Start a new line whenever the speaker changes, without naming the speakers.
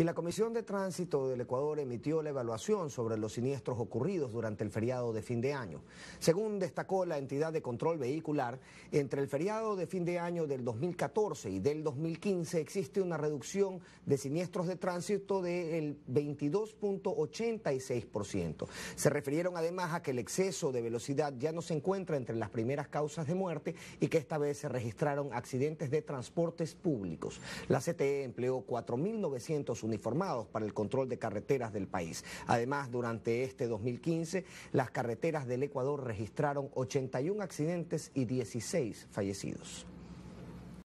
Y la Comisión de Tránsito del Ecuador emitió la evaluación sobre los siniestros ocurridos durante el feriado de fin de año. Según destacó la entidad de control vehicular, entre el feriado de fin de año del 2014 y del 2015 existe una reducción de siniestros de tránsito del 22.86%. Se refirieron además a que el exceso de velocidad ya no se encuentra entre las primeras causas de muerte y que esta vez se registraron accidentes de transportes públicos. La CTE empleó 4.900 uniformados para el control de carreteras del país. Además, durante este 2015, las carreteras del Ecuador registraron 81 accidentes y 16 fallecidos.